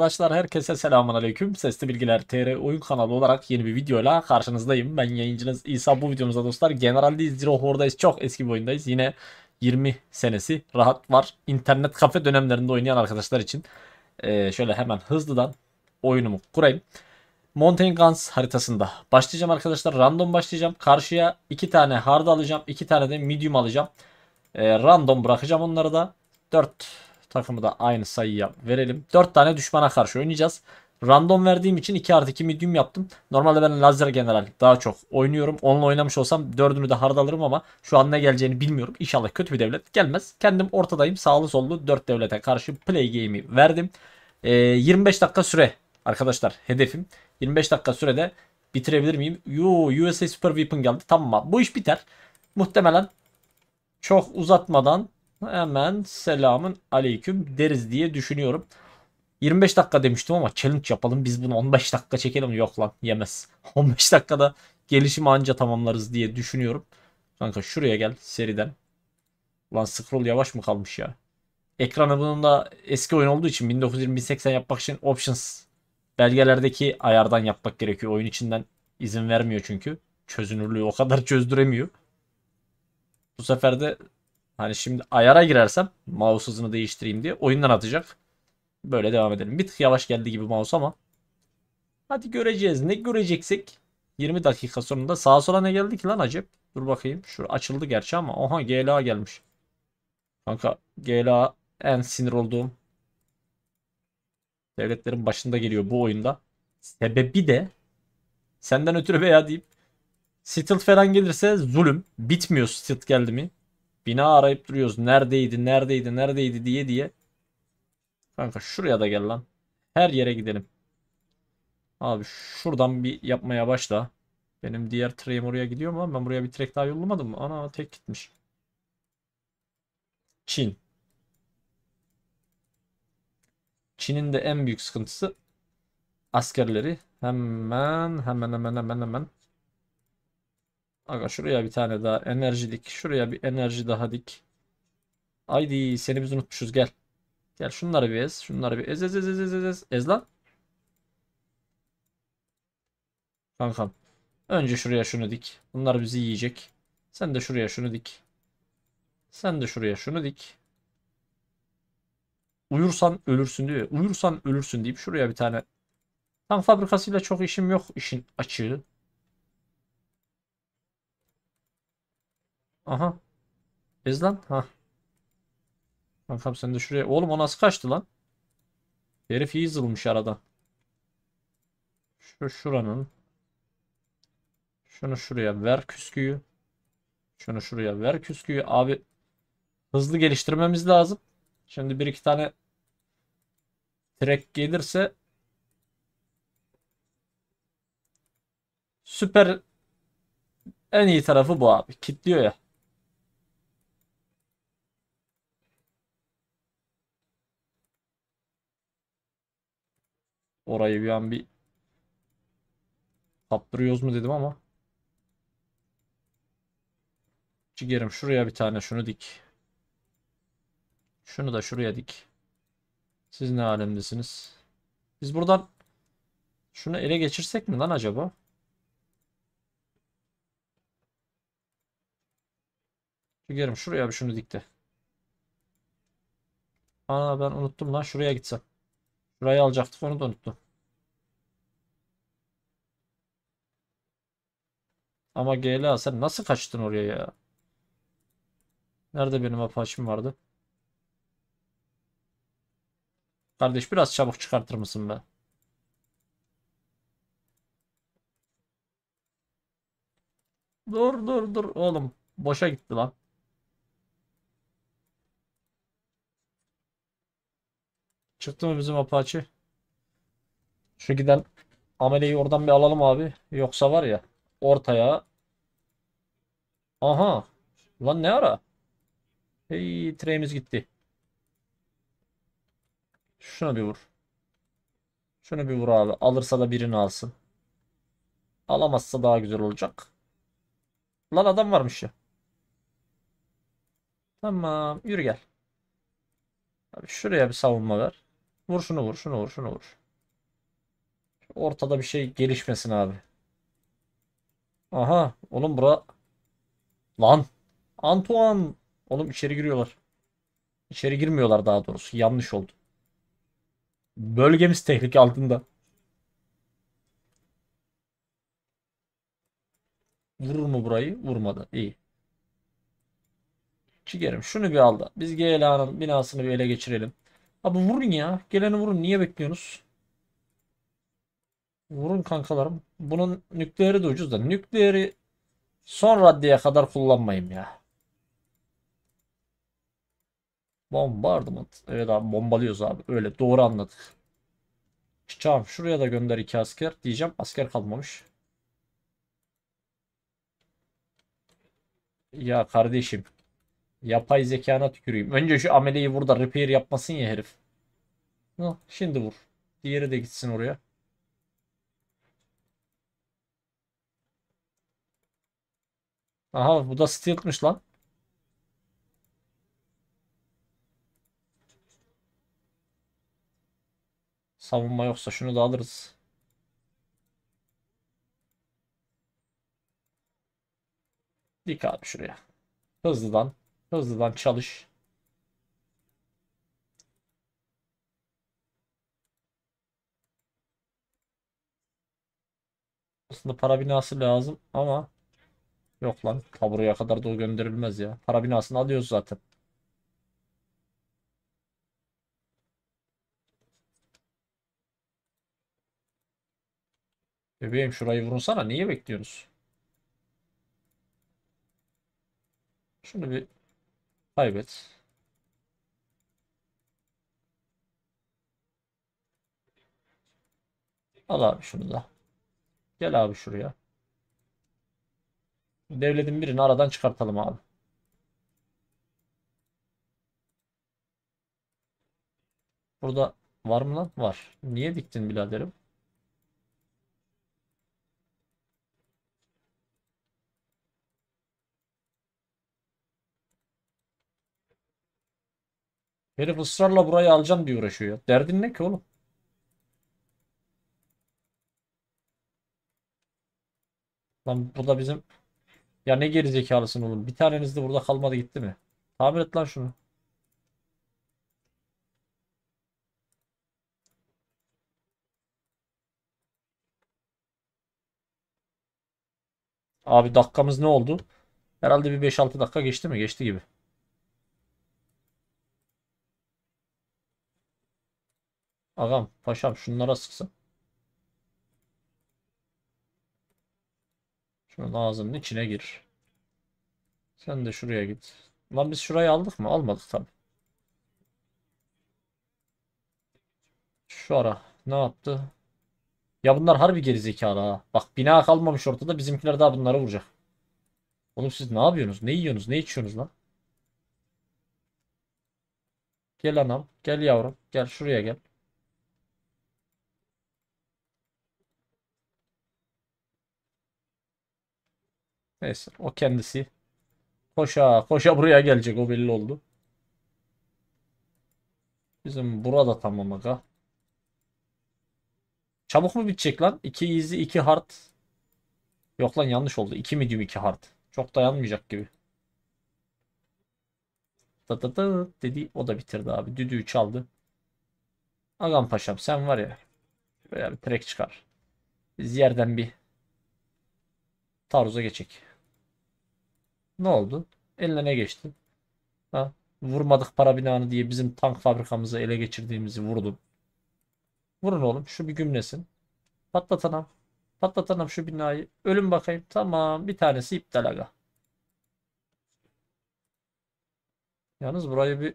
Arkadaşlar herkese selamun aleyküm. Sesli Bilgiler TR oyun kanalı olarak yeni bir videoyla karşınızdayım. Ben yayıncınız İsa bu videomuzda dostlar. Generaldeyiz, Zero Horde'dayız. Çok eski bir oyundayız. Yine 20 senesi rahat var. İnternet kafe dönemlerinde oynayan arkadaşlar için. Ee, şöyle hemen hızlıdan oyunumu kurayım. Mountain Guns haritasında. Başlayacağım arkadaşlar. Random başlayacağım. Karşıya 2 tane hard alacağım. 2 tane de medium alacağım. Ee, random bırakacağım onları da. 4 Takımı da aynı sayıya verelim. 4 tane düşmana karşı oynayacağız. Random verdiğim için 2 artı 2 medium yaptım. Normalde ben lazer general daha çok oynuyorum. Onunla oynamış olsam 4'ünü de hard alırım ama şu an ne geleceğini bilmiyorum. İnşallah kötü bir devlet gelmez. Kendim ortadayım. Sağlı sollu 4 devlete karşı play game'i verdim. E, ee, 25 dakika süre arkadaşlar hedefim. 25 dakika sürede bitirebilir miyim? Yo USA Super Weapon geldi. Tamam Bu iş biter. Muhtemelen çok uzatmadan hemen selamın aleyküm deriz diye düşünüyorum. 25 dakika demiştim ama challenge yapalım biz bunu 15 dakika çekelim. Yok lan yemez. 15 dakikada gelişimi anca tamamlarız diye düşünüyorum. Kanka şuraya gel seriden. Lan scroll yavaş mı kalmış ya? Ekranı bunun da eski oyun olduğu için 1920-1080 yapmak için options belgelerdeki ayardan yapmak gerekiyor. Oyun içinden izin vermiyor çünkü. Çözünürlüğü o kadar çözdüremiyor. Bu sefer de Hani şimdi ayara girersem mouse hızını değiştireyim diye oyundan atacak. Böyle devam edelim. Bir tık yavaş geldi gibi mouse ama. Hadi göreceğiz. Ne göreceksek 20 dakika sonunda sağa sola ne geldi ki lan acep? Dur bakayım. Şu açıldı gerçi ama. Oha GLA gelmiş. Kanka GLA en sinir olduğum devletlerin başında geliyor bu oyunda. Sebebi de senden ötürü veya deyip Stilt falan gelirse zulüm. Bitmiyor Stilt geldi mi? Bina arayıp duruyoruz. Neredeydi, neredeydi, neredeydi diye diye. Kanka şuraya da gel lan. Her yere gidelim. Abi şuradan bir yapmaya başla. Benim diğer treyim oraya gidiyor mu lan? Ben buraya bir trek daha yollamadım mı? Ana tek gitmiş. Çin. Çin'in de en büyük sıkıntısı askerleri hemen hemen hemen hemen hemen Aga şuraya bir tane daha enerji dik. Şuraya bir enerji daha dik. Haydi seni biz unutmuşuz gel. Gel şunları bir ez. Şunları bir ez ez ez ez ez ez. Ez, ez lan. Kankam. Önce şuraya şunu dik. Bunlar bizi yiyecek. Sen de şuraya şunu dik. Sen de şuraya şunu dik. Uyursan ölürsün diyor. Uyursan ölürsün deyip şuraya bir tane tank fabrikasıyla çok işim yok işin açığı. Aha. Ez lan. Ha. Kankam sen de şuraya. Oğlum o nasıl kaçtı lan? Herif iyi arada. Şu şuranın. Şunu şuraya ver küsküyü. Şunu şuraya ver küsküyü. Abi hızlı geliştirmemiz lazım. Şimdi bir iki tane trek gelirse süper en iyi tarafı bu abi. Kitliyor ya. Orayı bir an bir kaptırıyoruz mu dedim ama. Cigerim şuraya bir tane şunu dik. Şunu da şuraya dik. Siz ne alemdesiniz? Biz buradan şunu ele geçirsek mi lan acaba? Cigerim şuraya bir şunu dikti. Aa ben unuttum lan şuraya gitsem. Rayı alacaktık onu da unuttum. Ama GLA sen nasıl kaçtın oraya ya? Nerede benim apaçım vardı? Kardeş biraz çabuk çıkartır mısın be? Dur dur dur oğlum. Boşa gitti lan. Çıktı mı bizim Apache? Şu giden ameleyi oradan bir alalım abi. Yoksa var ya ortaya. Aha. Lan ne ara? Hey treyimiz gitti. Şuna bir vur. Şunu bir vur abi. Alırsa da birini alsın. Alamazsa daha güzel olacak. Lan adam varmış ya. Tamam. Yürü gel. Abi şuraya bir savunma ver. Vur şunu vur şunu vur şunu vur. Ortada bir şey gelişmesin abi. Aha oğlum bura. Lan. Antoine. Oğlum içeri giriyorlar. İçeri girmiyorlar daha doğrusu. Yanlış oldu. Bölgemiz tehlike altında. Vurur mu burayı? Vurmadı. İyi. Çigerim şunu bir al da. Biz GLA'nın binasını bir ele geçirelim. Abi vurun ya. Geleni vurun. Niye bekliyorsunuz? Vurun kankalarım. Bunun nükleeri de ucuz da. Nükleeri son raddeye kadar kullanmayayım ya. Bombardment. Evet abi bombalıyoruz abi. Öyle doğru anladık. Çağım şuraya da gönder iki asker diyeceğim. Asker kalmamış. Ya kardeşim. Yapay zekana tüküreyim. Önce şu ameleyi burada da repair yapmasın ya herif. şimdi vur. Diğeri de gitsin oraya. Aha bu da stealth'mış lan. Savunma yoksa şunu da alırız. Dik abi şuraya. Hızlıdan. Hızlıdan çalış. Aslında para binası lazım ama yok lan ta kadar da o gönderilmez ya. Para binasını alıyoruz zaten. Bebeğim şurayı vurunsana. Niye bekliyorsunuz? Şunu bir Kaybet. Al abi şunu da. Gel abi şuraya. Devletin birini aradan çıkartalım abi. Burada var mı lan? Var. Niye diktin biraderim? Herif ısrarla burayı alacağım diye uğraşıyor ya. Derdin ne ki oğlum? Lan bu da bizim... Ya ne gerizekalısın oğlum. Bir taneniz de burada kalmadı gitti mi? Tamir et lan şunu. Abi dakikamız ne oldu? Herhalde bir 5-6 dakika geçti mi? Geçti gibi. Agam paşam şunlara sıksın. Şunun ağzının içine gir. Sen de şuraya git. Lan biz şurayı aldık mı? Almadık tabi. Şu ara ne yaptı? Ya bunlar harbi gerizekalı ha. Bak bina kalmamış ortada bizimkiler daha bunlara vuracak. Oğlum siz ne yapıyorsunuz? Ne yiyorsunuz? Ne içiyorsunuz lan? Gel anam. Gel yavrum. Gel şuraya gel. Neyse o kendisi. Koşa koşa buraya gelecek o belli oldu. Bizim burada tamam aga. Çabuk mu bitecek lan? 2 easy 2 hard. Yok lan yanlış oldu. 2 medium 2 hard. Çok dayanmayacak gibi. Da da da dedi. O da bitirdi abi. Düdüğü çaldı. Agam paşam sen var ya. Böyle bir trek çıkar. Biz yerden bir taarruza geçek. Ne oldu? ne geçti. Ha, vurmadık para binanı diye bizim tank fabrikamızı ele geçirdiğimizi vurdu. Vurun oğlum şu bir gümlesin. Patlatanam. Patlatanam şu binayı. Ölüm bakayım. Tamam bir tanesi iptal aga. Yalnız burayı bir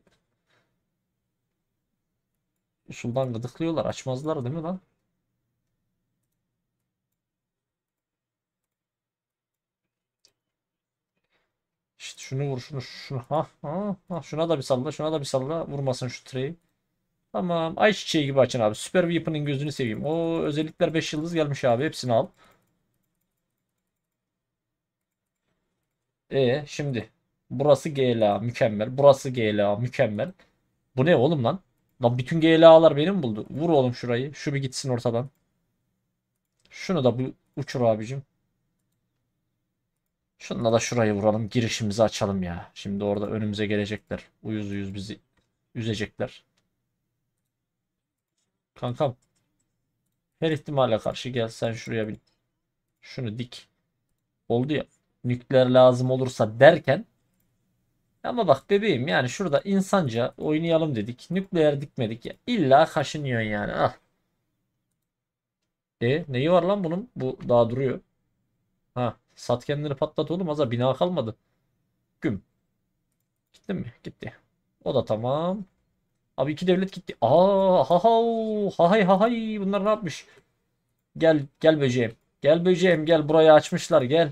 usuldan gıdıklıyorlar. Açmazlar değil mi lan? İşte şunu vur şunu şunu. Ha, ha, ha. Şuna da bir salla şuna da bir salla. Vurmasın şu treyi. Tamam. ayçiçeği gibi açın abi. Süper Weapon'ın gözünü seveyim. O özellikler 5 yıldız gelmiş abi. Hepsini al. E şimdi. Burası GLA mükemmel. Burası GLA mükemmel. Bu ne oğlum lan? Lan bütün GLA'lar benim buldu. Vur oğlum şurayı. Şu bir gitsin ortadan. Şunu da bu uçur abicim. Şununla da şurayı vuralım. Girişimizi açalım ya. Şimdi orada önümüze gelecekler. Uyuz uyuz bizi üzecekler. Kankam. Her ihtimalle karşı gel sen şuraya bir şunu dik. Oldu ya. Nükleer lazım olursa derken ama bak bebeğim yani şurada insanca oynayalım dedik. Nükleer dikmedik ya. İlla kaşınıyorsun yani. Al. E neyi var lan bunun? Bu daha duruyor. Ha Sat kendini patlat oğlum Azar bina kalmadı. Güm. Gitti mi? Gitti. O da tamam. Abi iki devlet gitti. Aa ha ha ha hay ha hay bunlar ne yapmış? Gel gel böceğim. Gel böceğim gel burayı açmışlar gel.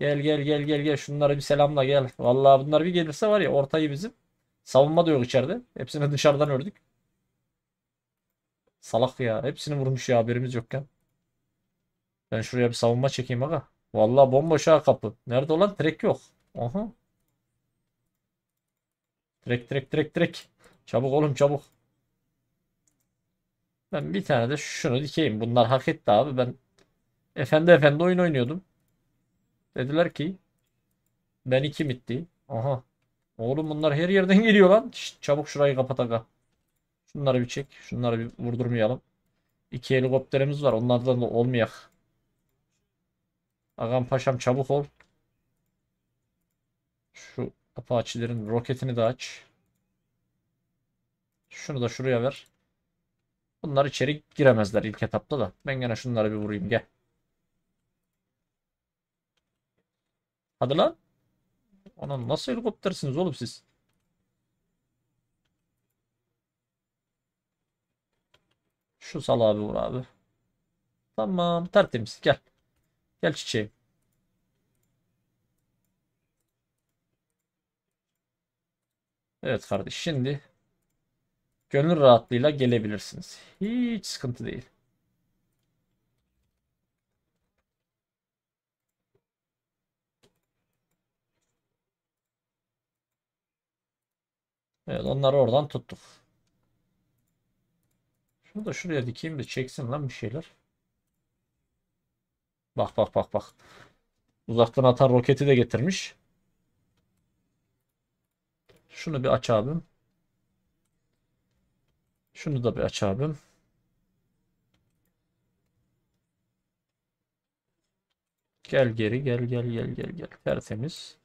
Gel gel gel gel gel şunlara bir selamla gel. Vallahi bunlar bir gelirse var ya ortayı bizim. Savunma da yok içeride. Hepsini dışarıdan ördük. Salak ya. Hepsini vurmuş ya haberimiz yokken. Ben şuraya bir savunma çekeyim aga. Vallahi bomboş ha kapı. Nerede olan trek yok. Aha. Trek trek trek trek. Çabuk oğlum çabuk. Ben bir tane de şunu dikeyim. Bunlar hak etti abi. Ben efendi efendi oyun oynuyordum. Dediler ki ben iki mitti. Aha. Oğlum bunlar her yerden geliyor lan. Şişt, çabuk şurayı kapat aga. Şunları bir çek. Şunları bir vurdurmayalım. İki helikopterimiz var. Onlardan da olmayak. Ağam paşam çabuk ol. Şu apaçilerin roketini de aç. Şunu da şuraya ver. Bunlar içeri giremezler ilk etapta da. Ben gene şunlara bir vurayım gel. Hadi lan. Ana nasıl helikoptersiniz oğlum siz? Şu sal abi vur abi. Tamam tertemiz gel. Gel çiçeğim. Evet kardeş şimdi gönül rahatlığıyla gelebilirsiniz. Hiç sıkıntı değil. Evet onları oradan tuttuk. Şunu da şuraya dikeyim de çeksin lan bir şeyler. Bak bak bak bak. Uzaktan atar roketi de getirmiş. Şunu bir aç abim. Şunu da bir aç abim. Gel geri gel gel gel gel gel. Tertemiz.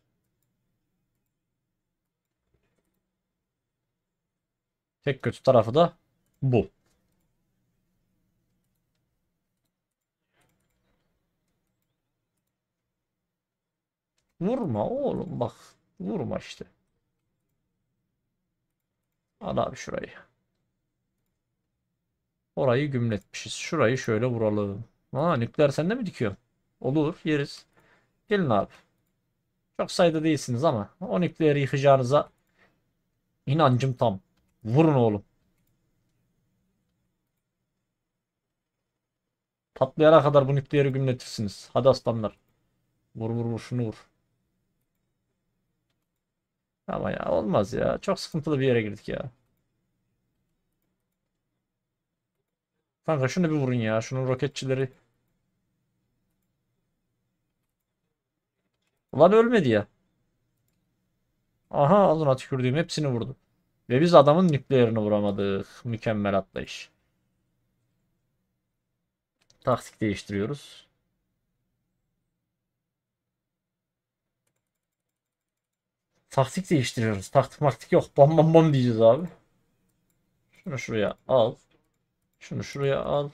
Tek kötü tarafı da bu. Vurma oğlum bak. Vurma işte. Al abi şurayı. Orayı gümletmişiz. Şurayı şöyle vuralım. Ha nükleer sende mi dikiyorsun? Olur yeriz. Gelin abi. Çok sayıda değilsiniz ama o nükleeri yıkacağınıza inancım tam. Vurun oğlum. Patlayana kadar bu nükleeri gümletirsiniz. Hadi aslanlar. Vur vur vur şunu vur. Ama ya olmaz ya. Çok sıkıntılı bir yere girdik ya. Kanka şunu bir vurun ya. Şunun roketçileri. Ulan ölmedi ya. Aha alın tükürdüğüm hepsini vurdu. Ve biz adamın nükleerini vuramadık. Mükemmel atlayış. Taktik değiştiriyoruz. Taktik değiştiriyoruz. Taktik maktik yok. Bam bam bam diyeceğiz abi. Şunu şuraya al. Şunu şuraya al.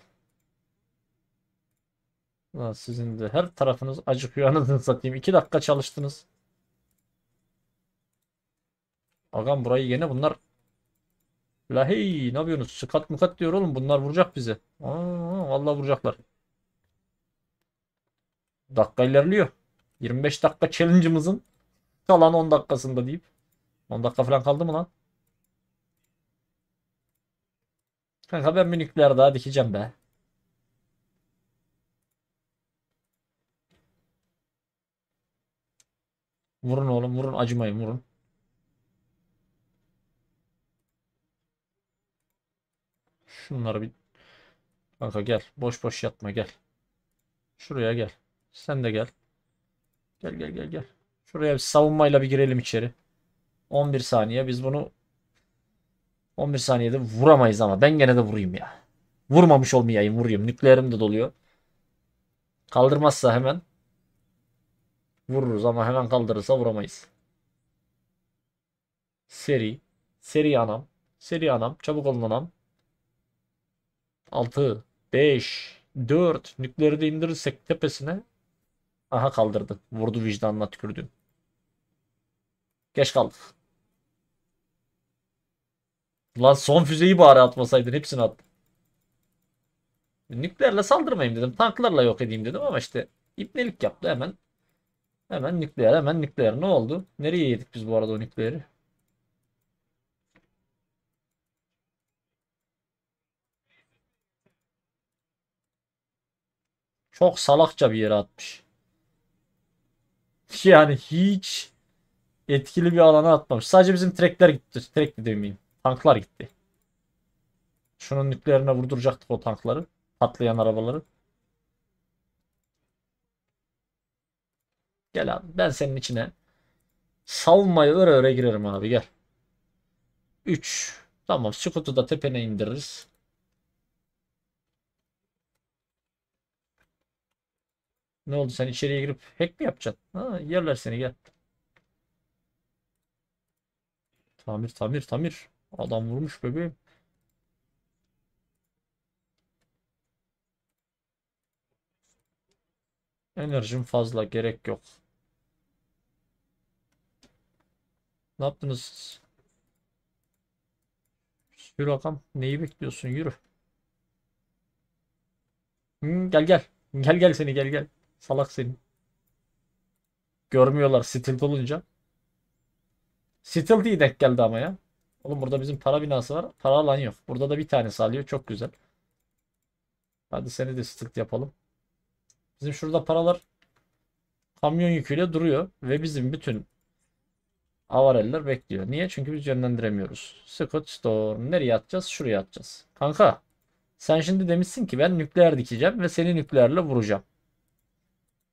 Lan sizin de her tarafınız acıkıyor anladınız satayım. 2 dakika çalıştınız. Agam burayı yine bunlar La hey ne yapıyorsunuz? Sıkat mukat diyor oğlum. Bunlar vuracak bize. Aa, vallahi vuracaklar. Dakika ilerliyor. 25 dakika challenge'ımızın Kalan 10 dakikasında deyip. 10 dakika falan kaldı mı lan? Kanka ben bir nükleer daha dikeceğim be. Vurun oğlum vurun acımayın vurun. Şunları bir... Kanka gel. Boş boş yatma gel. Şuraya gel. Sen de gel. Gel gel gel gel. Şuraya bir savunmayla bir girelim içeri. 11 saniye. Biz bunu 11 saniyede vuramayız ama ben gene de vurayım ya. Vurmamış olmayayım vurayım. Nükleerim de doluyor. Kaldırmazsa hemen vururuz ama hemen kaldırırsa vuramayız. Seri. Seri anam. Seri anam. Çabuk olun anam. 6, 5, 4. Nükleeri de indirirsek tepesine. Aha kaldırdı. Vurdu vicdanına tükürdü. Geç kaldık. Lan son füzeyi bari atmasaydın hepsini attı. Nükleerle saldırmayayım dedim. Tanklarla yok edeyim dedim ama işte ipnelik yaptı hemen. Hemen nükleer hemen nükleer. Ne oldu? Nereye yedik biz bu arada o nükleeri? Çok salakça bir yere atmış. Yani hiç etkili bir alana atmamış. Sadece bizim trekler gitti. trek Trekli demeyeyim. Tanklar gitti. Şunun nükleerine vurduracaktık o tankları. Patlayan arabaları. Gel abi ben senin içine savunmayı öre öre girerim abi gel. 3. Tamam Scoot'u da tepene indiririz. Ne oldu sen içeriye girip hack mi yapacaksın? Ha, yerler seni gel. Tamir tamir tamir. Adam vurmuş bebeğim. Enerjim fazla gerek yok. Ne yaptınız? Yürü Hakan. Neyi bekliyorsun? Yürü. Hmm, gel gel. Gel gel seni gel gel. Salak seni. Görmüyorlar stilt olunca. Stealthy denk geldi ama ya. Oğlum burada bizim para binası var. Para alan yok. Burada da bir tane salıyor, Çok güzel. Hadi seni de stealth yapalım. Bizim şurada paralar kamyon yüküyle duruyor. Ve bizim bütün avareller bekliyor. Niye? Çünkü biz yönlendiremiyoruz. Scott Storm. Nereye atacağız? Şuraya atacağız. Kanka sen şimdi demişsin ki ben nükleer dikeceğim ve seni nükleerle vuracağım.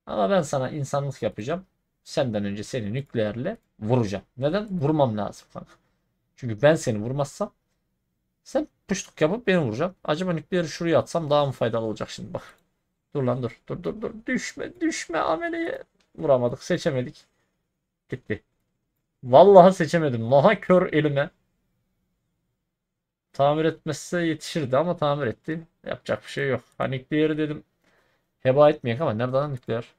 Ama ben sana insanlık yapacağım. Senden önce seni nükleerle vuracağım. Neden? Vurmam lazım kanka. Çünkü ben seni vurmazsam sen puştuk yapıp beni vuracaksın. Acaba nükleeri şuraya atsam daha mı faydalı olacak şimdi bak. Dur lan dur. Dur dur dur. Düşme düşme ameliye. Vuramadık. Seçemedik. Gitti. Vallahi seçemedim. Noha kör elime. Tamir etmezse yetişirdi ama tamir etti. Yapacak bir şey yok. Ha nükleeri dedim. Heba etmeyek ama nereden nükleer?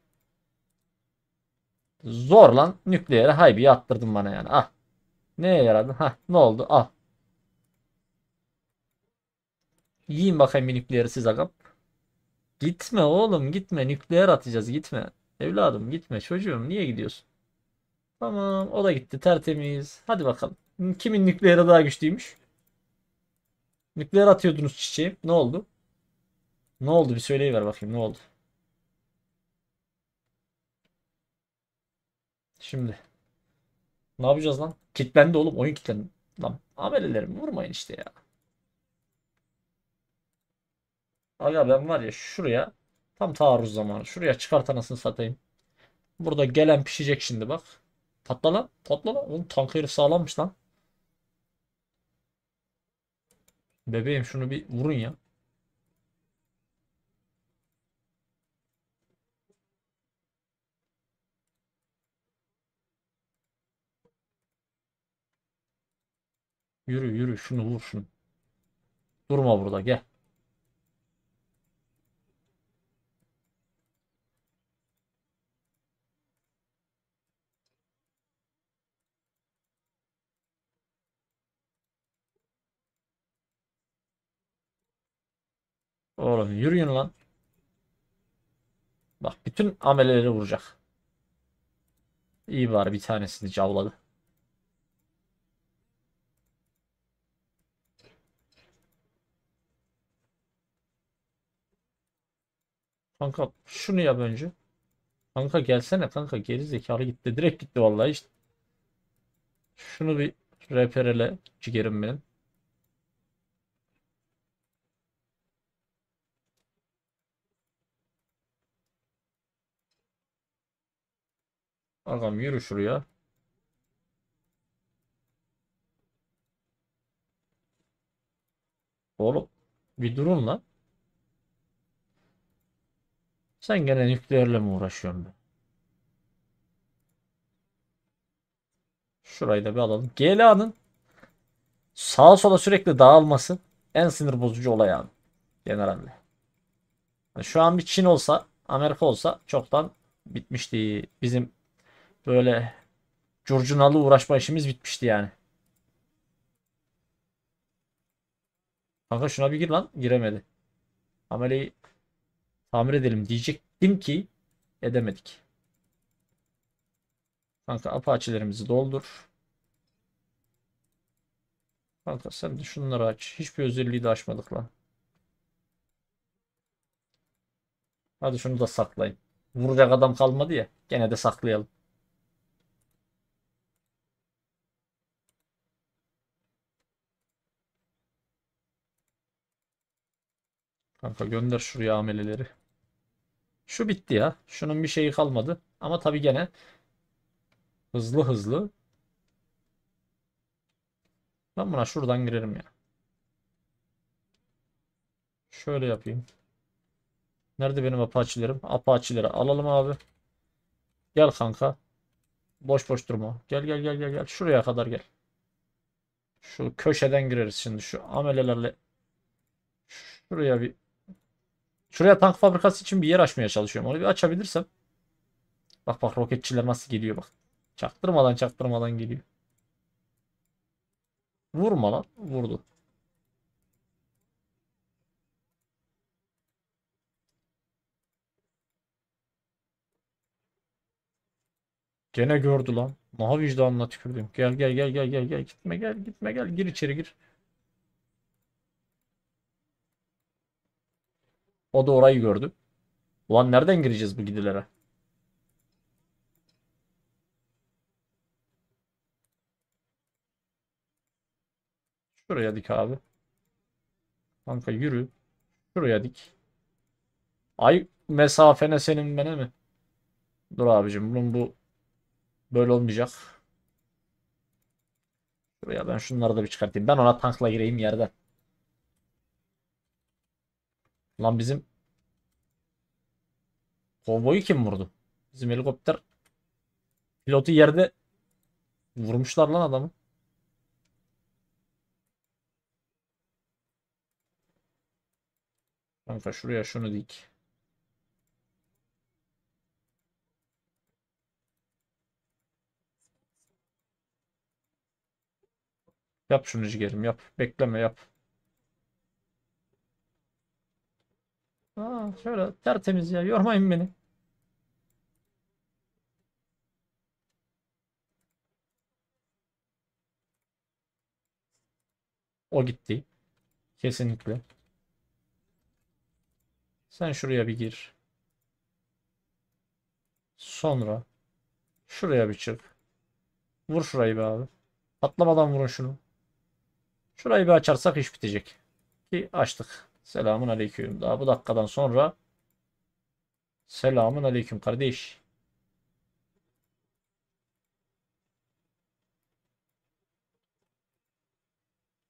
Zor lan. Nükleere haybi attırdın bana yani. Ah. Neye yaradı? Ha, ne oldu? Al. Ah. Yiyin bakayım bir nükleeri siz agap. Gitme oğlum gitme. Nükleer atacağız gitme. Evladım gitme çocuğum niye gidiyorsun? Tamam o da gitti tertemiz. Hadi bakalım. Kimin nükleeri daha güçlüymüş? Nükleer atıyordunuz çiçeği. Ne oldu? Ne oldu bir söyleyiver bakayım ne oldu? Şimdi. Ne yapacağız lan? Kitlendi oğlum. Oyun kitlendi. Lan amelelerimi vurmayın işte ya. Aga ben var ya şuraya tam taarruz zamanı. Şuraya çıkart anasını satayım. Burada gelen pişecek şimdi bak. Patla lan. Patla lan. Oğlum tank herif sağlammış lan. Bebeğim şunu bir vurun ya. Yürü yürü şunu vur şunu. Durma burada gel. Oğlum yürüyün lan. Bak bütün ameleleri vuracak. İyi bari bir tanesini cavladı. Kanka şunu yap önce. Kanka gelsene kanka geri zekalı gitti. Direkt gitti vallahi işte. Şunu bir reperele cigerim benim. Ağam yürü şuraya. Oğlum bir durun lan. Sen gene nükleerle mi uğraşıyorsun be? Şurayı da bir alalım. GLA'nın sağa sola sürekli dağılması en sinir bozucu olay abi. Genelde. şu an bir Çin olsa, Amerika olsa çoktan bitmişti. Bizim böyle curcunalı uğraşma işimiz bitmişti yani. Kanka şuna bir gir lan. Giremedi. Ameleyi Tamir edelim diyecektim ki edemedik. Kanka apaçilerimizi doldur. Kanka sen de şunları aç. Hiçbir özelliği de açmadık lan. Hadi şunu da saklayın. Vuracak adam kalmadı ya. Gene de saklayalım. Kanka gönder şuraya ameleleri. Şu bitti ya. Şunun bir şeyi kalmadı. Ama tabii gene hızlı hızlı. Ben buna şuradan girerim ya. Şöyle yapayım. Nerede benim apaçilerim? Apaçileri alalım abi. Gel kanka. Boş boş durma. Gel gel gel gel gel. Şuraya kadar gel. Şu köşeden gireriz şimdi. Şu amelelerle şuraya bir Şuraya tank fabrikası için bir yer açmaya çalışıyorum. Onu bir açabilirsem. Bak bak roketçiler nasıl geliyor bak. Çaktırmadan çaktırmadan geliyor. Vurma lan. Vurdu. Gene gördü lan. Maha vicdanına tükürdüm. Gel gel gel gel gel gel gitme gel gitme gel gir içeri gir. O da orayı gördü. Ulan nereden gireceğiz bu gidilere? Şuraya dik abi. Kanka yürü. Şuraya dik. Ay mesafene senin bana mi? Dur abicim bunun bu böyle olmayacak. Şuraya ben şunları da bir çıkartayım. Ben ona tankla gireyim yerden. Lan bizim kovboyu kim vurdu? Bizim helikopter pilotu yerde vurmuşlar lan adamı. Kanka şuraya şunu dik. Yap şunu ciğerim yap. Bekleme yap. Aa, şöyle tertemiz ya. Yormayın beni. O gitti. Kesinlikle. Sen şuraya bir gir. Sonra şuraya bir çık. Vur şurayı be abi. Atlamadan vurun şunu. Şurayı bir açarsak iş bitecek. Ki açtık. Selamun aleyküm. Daha bu dakikadan sonra selamun aleyküm kardeş.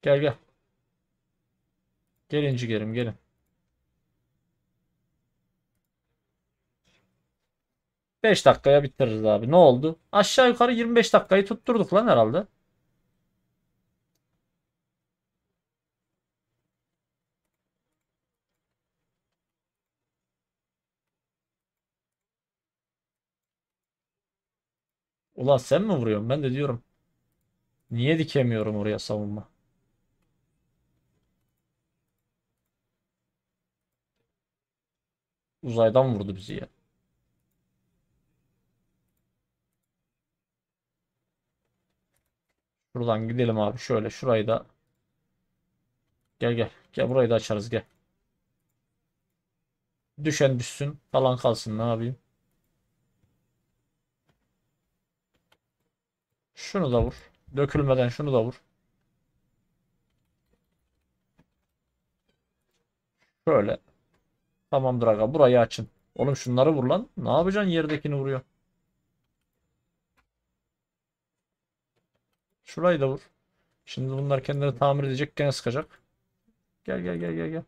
Gel gel. Gelin ciğerim gelin. Beş dakikaya bitiririz abi. Ne oldu? Aşağı yukarı 25 dakikayı tutturduk lan herhalde. Ulan sen mi vuruyorsun? Ben de diyorum. Niye dikemiyorum oraya savunma? Uzaydan vurdu bizi ya. Buradan gidelim abi. Şöyle şurayı da gel gel. Gel burayı da açarız gel. Düşen düşsün. Falan kalsın ne yapayım. Şunu da vur. Dökülmeden şunu da vur. Şöyle. Tamamdır aga burayı açın. Oğlum şunları vur lan. Ne yapacaksın yerdekini vuruyor. Şurayı da vur. Şimdi bunlar kendini tamir edecek gene sıkacak. Gel gel gel gel gel.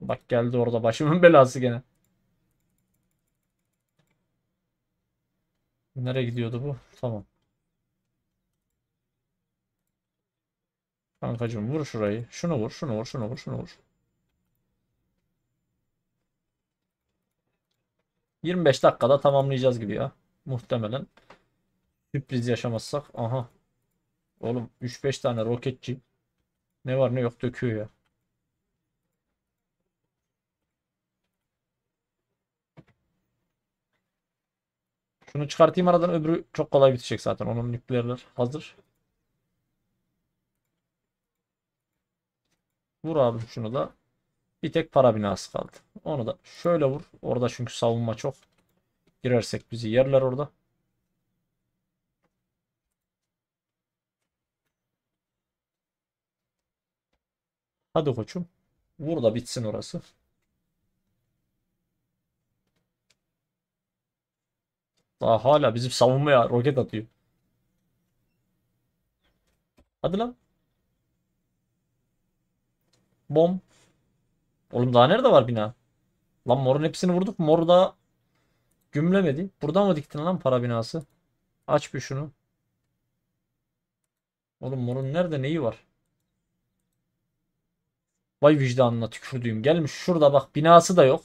Bak geldi orada başımın belası gene. Nereye gidiyordu bu? Tamam. Kankacım vur şurayı. Şunu vur, şunu vur, şunu vur, şunu vur. 25 dakikada tamamlayacağız gibi ya. Muhtemelen. Sürpriz yaşamazsak. Aha. Oğlum 3-5 tane roketçi. Ne var ne yok döküyor ya. Şunu çıkartayım aradan öbürü çok kolay bitecek zaten. Onun nükleerler hazır. Vur abi şunu da. Bir tek para binası kaldı. Onu da şöyle vur. Orada çünkü savunma çok. Girersek bizi yerler orada. Hadi koçum. Vur da bitsin orası. Daha hala bizim savunmaya roket atıyor. Hadi lan. Bom. Oğlum daha nerede var bina? Lan morun hepsini vurduk. Mor da gümlemedi. Burada mı diktin lan para binası? Aç bir şunu. Oğlum morun nerede neyi var? Vay vicdanına tükürdüğüm. Gelmiş şurada bak binası da yok.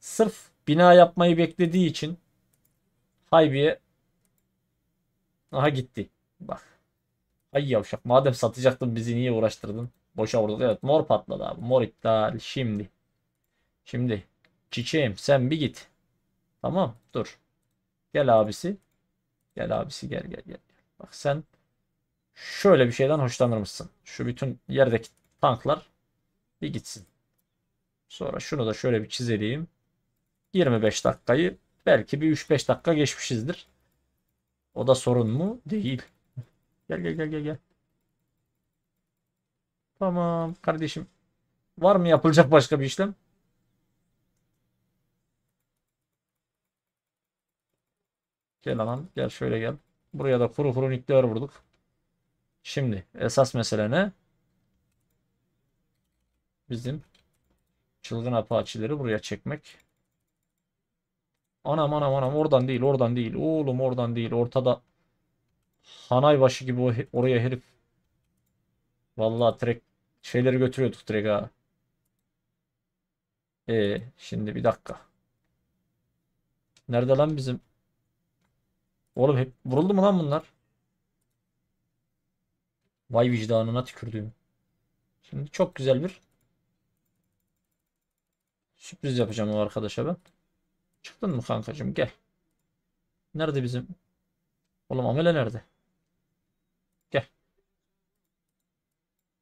Sırf bina yapmayı beklediği için Haybi'ye aha gitti. Bak. Ay yavşak madem satacaktın bizi niye uğraştırdın? Boşa vurduk. Evet mor patladı abi. Mor iptal şimdi. Şimdi çiçeğim sen bir git. Tamam dur. Gel abisi. Gel abisi gel gel gel. Bak sen şöyle bir şeyden hoşlanır mısın? Şu bütün yerdeki tanklar bir gitsin. Sonra şunu da şöyle bir çizeleyim. 25 dakikayı Belki bir 3-5 dakika geçmişizdir. O da sorun mu? Değil. Gel gel gel gel gel. Tamam kardeşim. Var mı yapılacak başka bir işlem? Gel alan gel şöyle gel. Buraya da kuru kuru nükleer vurduk. Şimdi esas mesele ne? Bizim çılgın apaçileri buraya çekmek. Anam anam anam oradan değil oradan değil. Oğlum oradan değil ortada. hanay başı gibi oraya herif. Vallahi direkt şeyleri götürüyorduk direkt ha. Ee, şimdi bir dakika. Nerede lan bizim? Oğlum hep vuruldu mu lan bunlar? Vay vicdanına tükürdüğüm. Şimdi çok güzel bir sürpriz yapacağım o arkadaşa ben. Çıktın mı kankacım gel. Nerede bizim? Oğlum amele nerede? Gel.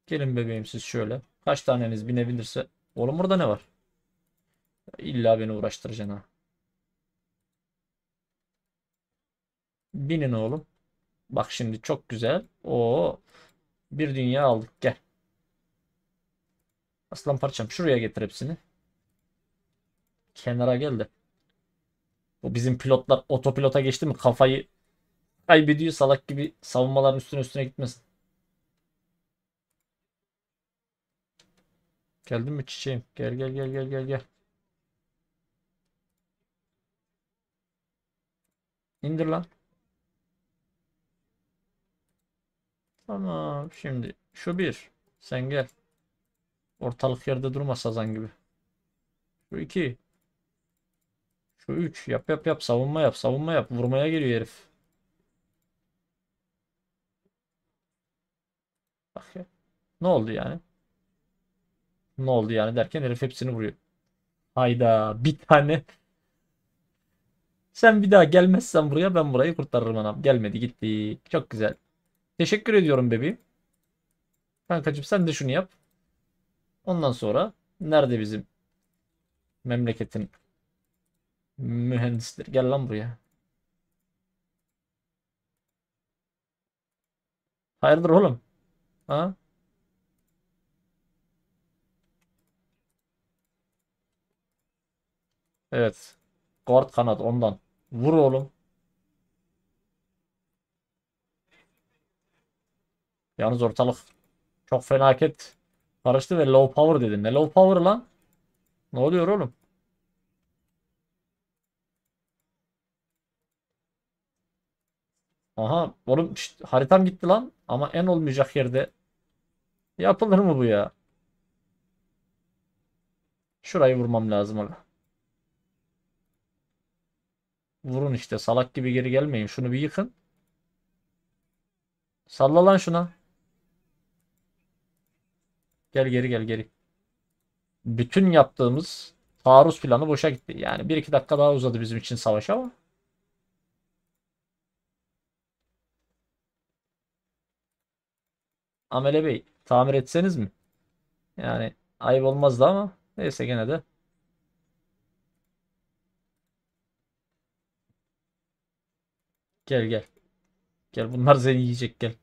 Gelin bebeğim siz şöyle. Kaç taneniz binebilirse. Oğlum burada ne var? İlla beni uğraştıracaksın ha. Binin oğlum. Bak şimdi çok güzel. Oo. Bir dünya aldık gel. Aslan parçam şuraya getir hepsini. Kenara gel de. Bu bizim pilotlar otopilota geçti mi kafayı kaybediyor salak gibi savunmaların üstüne üstüne gitmesin. Geldin mi çiçeğim? Gel gel gel gel gel gel. İndir lan. Tamam şimdi şu bir. Sen gel. Ortalık yerde durma sazan gibi. Şu iki. Şu 3 yap yap yap savunma yap savunma yap vurmaya geliyor herif. Bak ya. Ne oldu yani? Ne oldu yani derken herif hepsini vuruyor. Hayda bir tane. Sen bir daha gelmezsen buraya ben burayı kurtarırım anam. Gelmedi gitti. Çok güzel. Teşekkür ediyorum bebeğim. Kankacım sen de şunu yap. Ondan sonra nerede bizim memleketin Mühendisler Gel lan buraya. Hayırdır oğlum? Ha? Evet. Guard kanat ondan. Vur oğlum. Yalnız ortalık çok felaket karıştı ve low power dedin. Ne low power lan? Ne oluyor oğlum? Aha oğlum şşt, haritam gitti lan. Ama en olmayacak yerde. Yapılır mı bu ya? Şurayı vurmam lazım aga. Vurun işte salak gibi geri gelmeyin. Şunu bir yıkın. Salla lan şuna. Gel geri gel geri. Bütün yaptığımız taarruz planı boşa gitti. Yani 1-2 dakika daha uzadı bizim için savaş ama. Amele Bey tamir etseniz mi? Yani ayıp olmazdı ama neyse gene de. Gel gel. Gel bunlar seni yiyecek gel.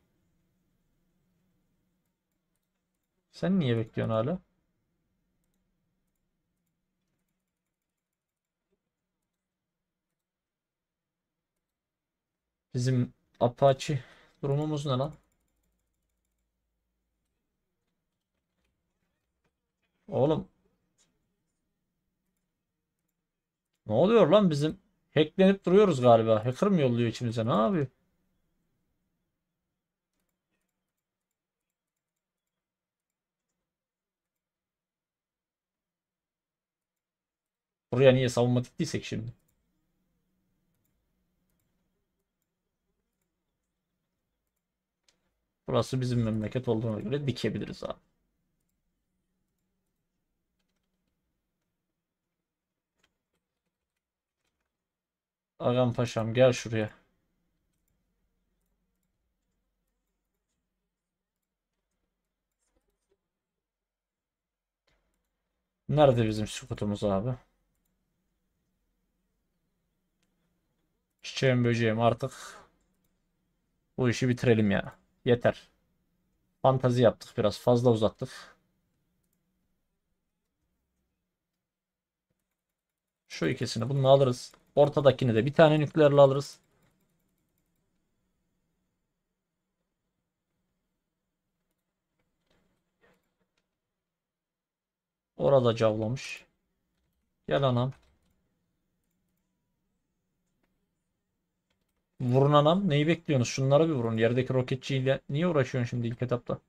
Sen niye bekliyorsun hala? Bizim Apache durumumuz ne lan? Oğlum. Ne oluyor lan bizim? Hacklenip duruyoruz galiba. Hacker mı yolluyor içimize? Ne yapıyor? Buraya niye savunma gittiysek şimdi? Burası bizim memleket olduğuna göre dikebiliriz abi. Ağam paşam gel şuraya. Nerede bizim skutumuz abi? Çiçeğim böceğim artık bu işi bitirelim ya. Yeter. Fantazi yaptık biraz fazla uzattık. Şu ikisini bunu alırız. Ortadakini de bir tane nükleerle alırız. Orada cavlamış. Gel anam. Vurun anam. Neyi bekliyorsunuz? Şunlara bir vurun. Yerdeki roketçiyle niye uğraşıyorsun şimdi ilk etapta?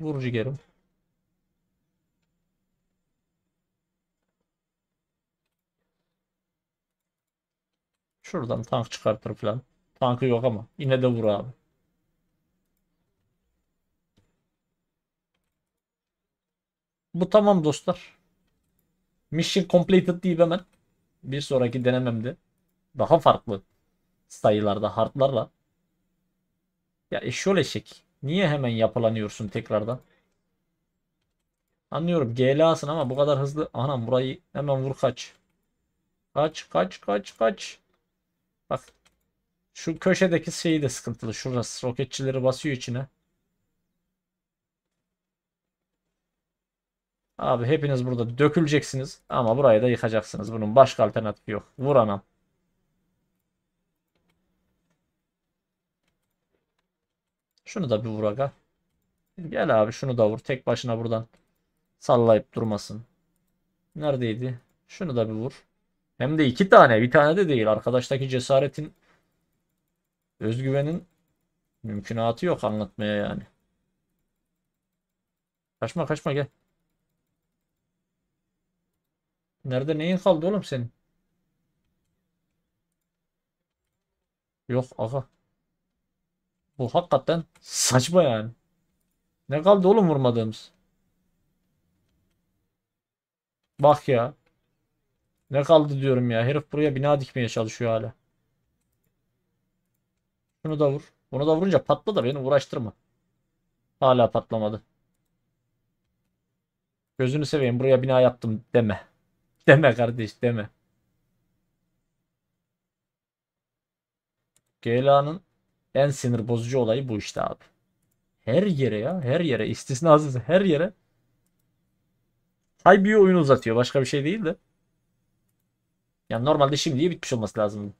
Vurucu gerim. Şuradan tank çıkartır falan. Tankı yok ama yine de vur abi. Bu tamam dostlar. Mission completed deyip hemen bir sonraki denememde daha farklı sayılarda hardlarla ya eşol eşek niye hemen yapılanıyorsun tekrardan? Anlıyorum GLA'sın ama bu kadar hızlı. Anam burayı hemen vur kaç. Kaç kaç kaç kaç. Bak. Şu köşedeki şeyi de sıkıntılı. Şurası. Roketçileri basıyor içine. Abi hepiniz burada döküleceksiniz. Ama burayı da yıkacaksınız. Bunun başka alternatifi yok. Vur anam. Şunu da bir vur aga. Gel abi şunu da vur. Tek başına buradan sallayıp durmasın. Neredeydi? Şunu da bir vur. Hem de iki tane. Bir tane de değil. Arkadaştaki cesaretin özgüvenin mümkünatı yok anlatmaya yani. Kaçma kaçma gel. Nerede neyin kaldı oğlum senin? Yok aha. Bu hakikaten saçma yani. Ne kaldı oğlum vurmadığımız? Bak ya. Ne kaldı diyorum ya. Herif buraya bina dikmeye çalışıyor hala. Şunu da vur. Bunu da vurunca patla da beni uğraştırma. Hala patlamadı. Gözünü seveyim buraya bina yaptım deme. Deme kardeş deme. GLA'nın en sinir bozucu olayı bu işte abi. Her yere ya her yere istisnasız her yere. Hay bir oyunu uzatıyor başka bir şey değil de. Yani normalde şimdiye bitmiş olması lazım.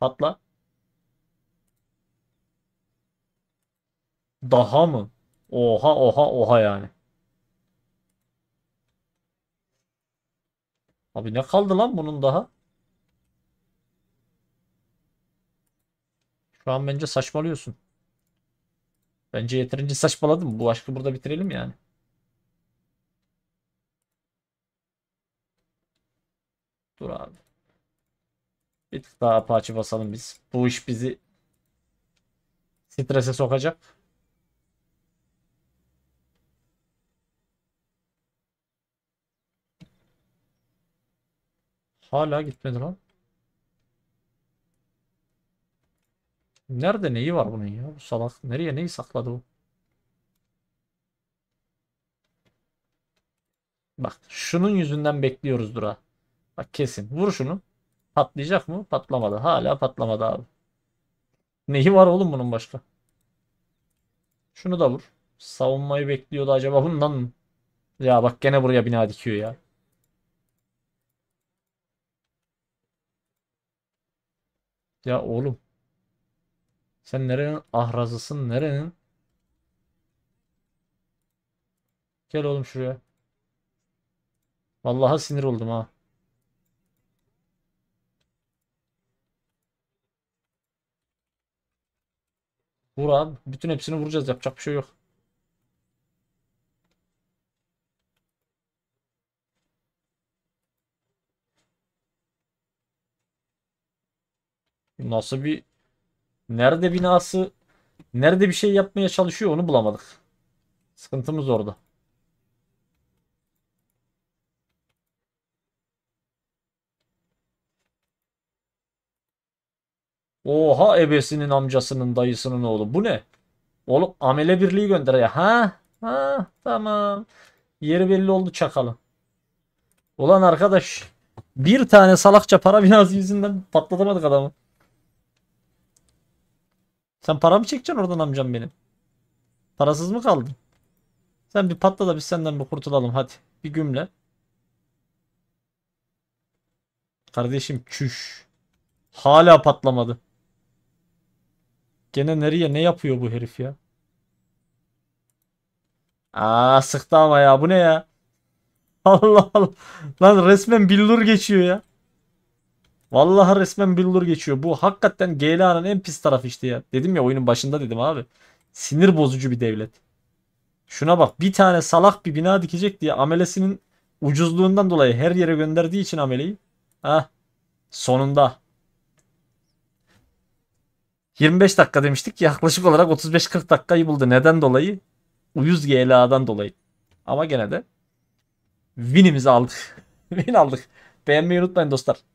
Patla. Daha mı? Oha oha oha yani. Abi ne kaldı lan bunun daha? Şu an bence saçmalıyorsun. Bence yeterince saçmaladım. Bu aşkı burada bitirelim yani. Dur abi. Bir tık daha parça basalım biz. Bu iş bizi strese sokacak. Hala gitmedi lan. Nerede neyi var bunun ya? Bu salak nereye neyi sakladı bu? Bak şunun yüzünden bekliyoruz dura. Bak kesin. Vur şunu. Patlayacak mı? Patlamadı. Hala patlamadı abi. Neyi var oğlum bunun başka? Şunu da vur. Savunmayı bekliyordu acaba bundan mı? Ya bak gene buraya bina dikiyor ya. Ya oğlum. Sen nerenin ahrazısın? Nerenin? Gel oğlum şuraya. Vallahi sinir oldum ha. Vur abi. Bütün hepsini vuracağız. Yapacak bir şey yok. Nasıl bir nerede binası nerede bir şey yapmaya çalışıyor onu bulamadık. Sıkıntımız orada. Oha ebesinin amcasının dayısının oğlu. Bu ne? Oğlum amele birliği gönder ya. Ha? Ha tamam. Yeri belli oldu çakalın. Ulan arkadaş bir tane salakça para binası yüzünden patlatamadık adamı. Sen para mı çekeceksin oradan amcam benim? Parasız mı kaldın? Sen bir patla da biz senden bir kurtulalım hadi. Bir gümle. Kardeşim çüş. Hala patlamadı. Gene nereye ne yapıyor bu herif ya? Aa sıktı ama ya bu ne ya? Allah Allah. Lan resmen billur geçiyor ya. Vallahi resmen billur geçiyor. Bu hakikaten GLA'nın en pis tarafı işte ya. Dedim ya oyunun başında dedim abi. Sinir bozucu bir devlet. Şuna bak bir tane salak bir bina dikecek diye amelesinin ucuzluğundan dolayı her yere gönderdiği için ameleyi. Ah sonunda. 25 dakika demiştik yaklaşık olarak 35-40 dakikayı buldu. Neden dolayı? Uyuz GLA'dan dolayı. Ama gene de win'imizi aldık. Win aldık. Beğenmeyi unutmayın dostlar.